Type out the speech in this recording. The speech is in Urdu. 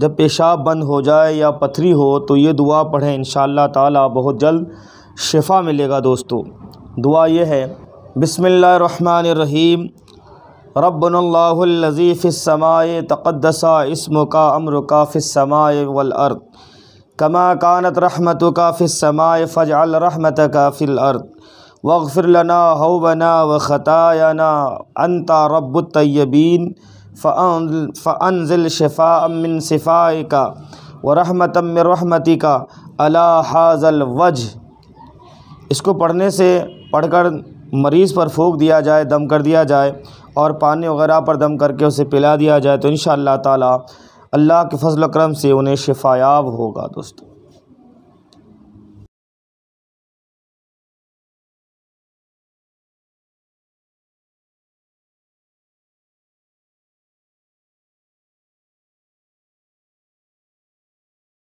جب پیشاب بند ہو جائے یا پتھری ہو تو یہ دعا پڑھیں انشاءاللہ تعالی اللہ تعالیٰ بہت جلد شفا ملے گا دوستو دعا یہ ہے بسم اللہ الرحمن الرحیم ربن فی السمائے تقدسا اسم کا امر کا فی السمائے والارد کما کانت رحمت کا السمائے فجعل رحمت کا فی الارد واغفر لنا حوبنا بنا و انتا رب الطیبین فعن ذل شفا امن صفائے کا و رحمت رحمتی کا اللہ حاضل الوجھ اس کو پڑھنے سے پڑھ کر مریض پر پھونک دیا جائے دم کر دیا جائے اور پانی وغیرہ پر دم کر کے اسے پلا دیا جائے تو انشاءاللہ تعالی اللہ کے فضل و کرم سے انہیں شفایاب ہوگا دوستوں